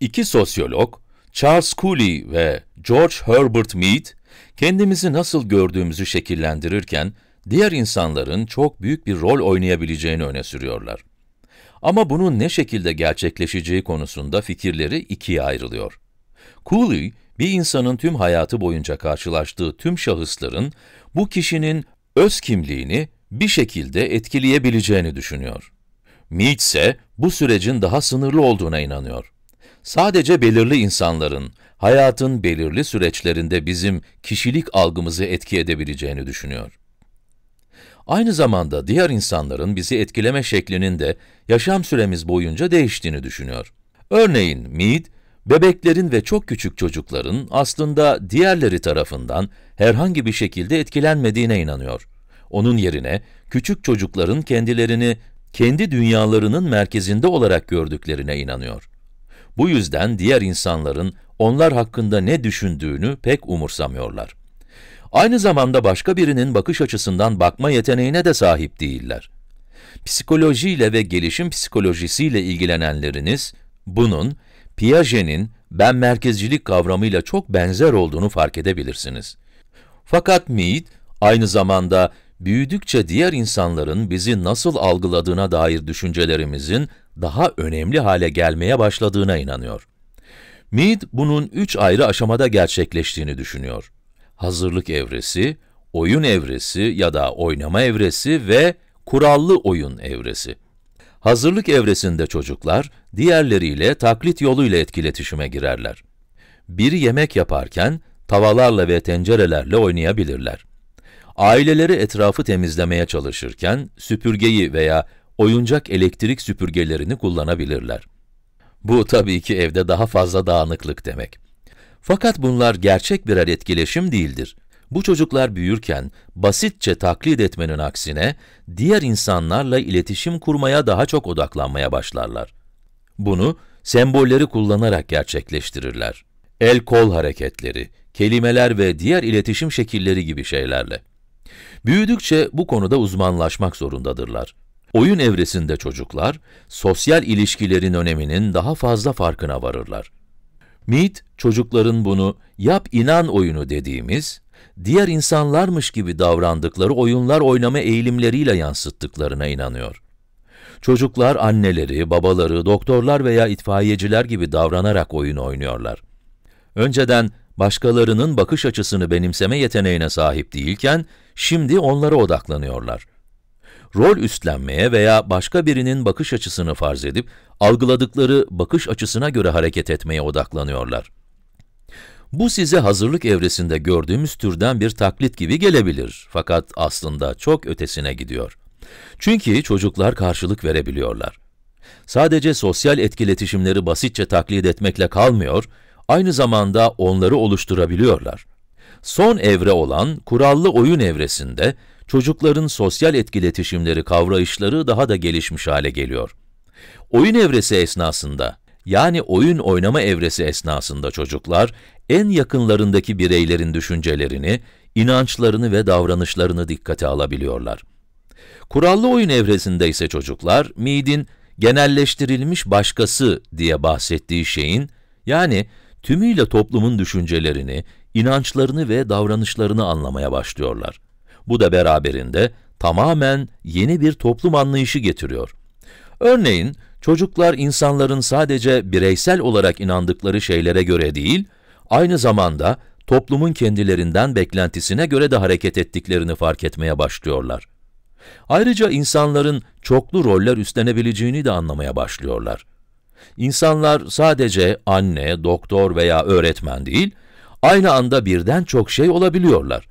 İki sosyolog, Charles Cooley ve George Herbert Mead, kendimizi nasıl gördüğümüzü şekillendirirken, diğer insanların çok büyük bir rol oynayabileceğini öne sürüyorlar. Ama bunun ne şekilde gerçekleşeceği konusunda fikirleri ikiye ayrılıyor. Cooley, bir insanın tüm hayatı boyunca karşılaştığı tüm şahısların, bu kişinin öz kimliğini bir şekilde etkileyebileceğini düşünüyor. Mead ise bu sürecin daha sınırlı olduğuna inanıyor. Sadece belirli insanların, hayatın belirli süreçlerinde bizim kişilik algımızı etki edebileceğini düşünüyor. Aynı zamanda diğer insanların bizi etkileme şeklinin de yaşam süremiz boyunca değiştiğini düşünüyor. Örneğin Mead, bebeklerin ve çok küçük çocukların aslında diğerleri tarafından herhangi bir şekilde etkilenmediğine inanıyor. Onun yerine küçük çocukların kendilerini kendi dünyalarının merkezinde olarak gördüklerine inanıyor. Bu yüzden diğer insanların onlar hakkında ne düşündüğünü pek umursamıyorlar. Aynı zamanda başka birinin bakış açısından bakma yeteneğine de sahip değiller. Psikolojiyle ve gelişim psikolojisiyle ilgilenenleriniz, bunun Piaget'in ben merkezcilik kavramıyla çok benzer olduğunu fark edebilirsiniz. Fakat Mead, aynı zamanda büyüdükçe diğer insanların bizi nasıl algıladığına dair düşüncelerimizin daha önemli hale gelmeye başladığına inanıyor. Mead, bunun üç ayrı aşamada gerçekleştiğini düşünüyor. Hazırlık evresi, oyun evresi ya da oynama evresi ve kurallı oyun evresi. Hazırlık evresinde çocuklar, diğerleriyle taklit yoluyla etkiletişime girerler. Biri yemek yaparken, tavalarla ve tencerelerle oynayabilirler. Aileleri etrafı temizlemeye çalışırken, süpürgeyi veya oyuncak elektrik süpürgelerini kullanabilirler. Bu tabii ki evde daha fazla dağınıklık demek. Fakat bunlar gerçek birer etkileşim değildir. Bu çocuklar büyürken basitçe taklit etmenin aksine diğer insanlarla iletişim kurmaya daha çok odaklanmaya başlarlar. Bunu sembolleri kullanarak gerçekleştirirler. El-kol hareketleri, kelimeler ve diğer iletişim şekilleri gibi şeylerle. Büyüdükçe bu konuda uzmanlaşmak zorundadırlar. Oyun evresinde çocuklar, sosyal ilişkilerin öneminin daha fazla farkına varırlar. Mead, çocukların bunu yap inan oyunu dediğimiz, diğer insanlarmış gibi davrandıkları oyunlar oynama eğilimleriyle yansıttıklarına inanıyor. Çocuklar anneleri, babaları, doktorlar veya itfaiyeciler gibi davranarak oyun oynuyorlar. Önceden başkalarının bakış açısını benimseme yeteneğine sahip değilken, şimdi onlara odaklanıyorlar rol üstlenmeye veya başka birinin bakış açısını farz edip, algıladıkları bakış açısına göre hareket etmeye odaklanıyorlar. Bu size hazırlık evresinde gördüğümüz türden bir taklit gibi gelebilir fakat aslında çok ötesine gidiyor. Çünkü çocuklar karşılık verebiliyorlar. Sadece sosyal etkiletişimleri basitçe taklit etmekle kalmıyor, aynı zamanda onları oluşturabiliyorlar. Son evre olan kurallı oyun evresinde çocukların sosyal etkiletişimleri kavrayışları daha da gelişmiş hale geliyor. Oyun evresi esnasında, yani oyun oynama evresi esnasında çocuklar, en yakınlarındaki bireylerin düşüncelerini, inançlarını ve davranışlarını dikkate alabiliyorlar. Kurallı oyun evresinde ise çocuklar, Midin genelleştirilmiş başkası diye bahsettiği şeyin, yani tümüyle toplumun düşüncelerini, inançlarını ve davranışlarını anlamaya başlıyorlar. Bu da beraberinde tamamen yeni bir toplum anlayışı getiriyor. Örneğin, çocuklar insanların sadece bireysel olarak inandıkları şeylere göre değil, aynı zamanda toplumun kendilerinden beklentisine göre de hareket ettiklerini fark etmeye başlıyorlar. Ayrıca insanların çoklu roller üstlenebileceğini de anlamaya başlıyorlar. İnsanlar sadece anne, doktor veya öğretmen değil, aynı anda birden çok şey olabiliyorlar.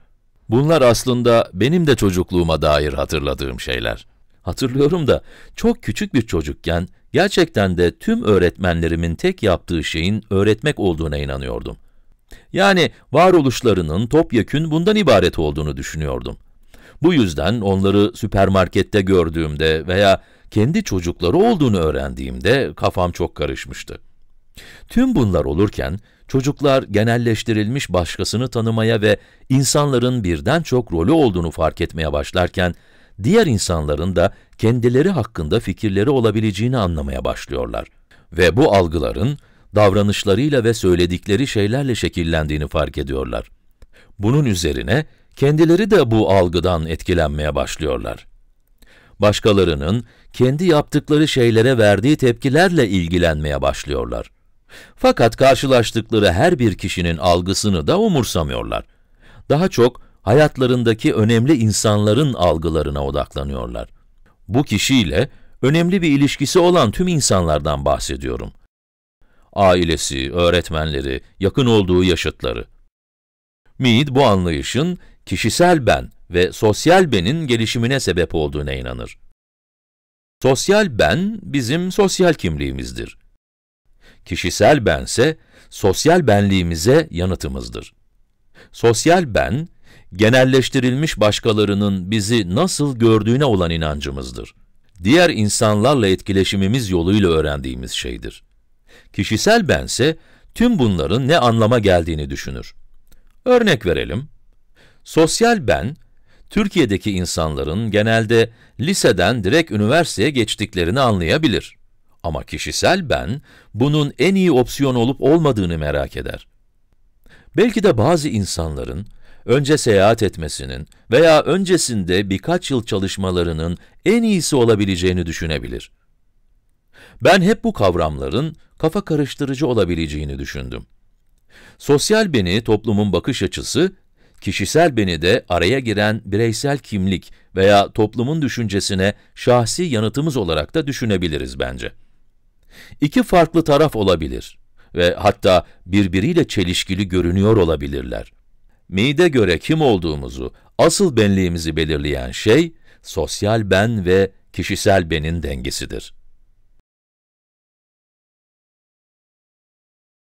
Bunlar aslında benim de çocukluğuma dair hatırladığım şeyler. Hatırlıyorum da çok küçük bir çocukken gerçekten de tüm öğretmenlerimin tek yaptığı şeyin öğretmek olduğuna inanıyordum. Yani varoluşlarının topyekün bundan ibaret olduğunu düşünüyordum. Bu yüzden onları süpermarkette gördüğümde veya kendi çocukları olduğunu öğrendiğimde kafam çok karışmıştı. Tüm bunlar olurken çocuklar genelleştirilmiş başkasını tanımaya ve insanların birden çok rolü olduğunu fark etmeye başlarken, diğer insanların da kendileri hakkında fikirleri olabileceğini anlamaya başlıyorlar. Ve bu algıların davranışlarıyla ve söyledikleri şeylerle şekillendiğini fark ediyorlar. Bunun üzerine kendileri de bu algıdan etkilenmeye başlıyorlar. Başkalarının kendi yaptıkları şeylere verdiği tepkilerle ilgilenmeye başlıyorlar. Fakat karşılaştıkları her bir kişinin algısını da umursamıyorlar. Daha çok hayatlarındaki önemli insanların algılarına odaklanıyorlar. Bu kişiyle önemli bir ilişkisi olan tüm insanlardan bahsediyorum. Ailesi, öğretmenleri, yakın olduğu yaşıtları. Mead bu anlayışın kişisel ben ve sosyal benin gelişimine sebep olduğuna inanır. Sosyal ben bizim sosyal kimliğimizdir. Kişisel bense, sosyal benliğimize yanıtımızdır. Sosyal ben, genelleştirilmiş başkalarının bizi nasıl gördüğüne olan inancımızdır. Diğer insanlarla etkileşimimiz yoluyla öğrendiğimiz şeydir. Kişisel bense, tüm bunların ne anlama geldiğini düşünür. Örnek verelim. Sosyal ben, Türkiye'deki insanların genelde liseden direkt üniversiteye geçtiklerini anlayabilir. Ama kişisel ben, bunun en iyi opsiyon olup olmadığını merak eder. Belki de bazı insanların, önce seyahat etmesinin veya öncesinde birkaç yıl çalışmalarının en iyisi olabileceğini düşünebilir. Ben hep bu kavramların kafa karıştırıcı olabileceğini düşündüm. Sosyal beni toplumun bakış açısı, kişisel beni de araya giren bireysel kimlik veya toplumun düşüncesine şahsi yanıtımız olarak da düşünebiliriz bence. İki farklı taraf olabilir ve hatta birbiriyle çelişkili görünüyor olabilirler. Mide göre kim olduğumuzu, asıl benliğimizi belirleyen şey, sosyal ben ve kişisel benin dengesidir.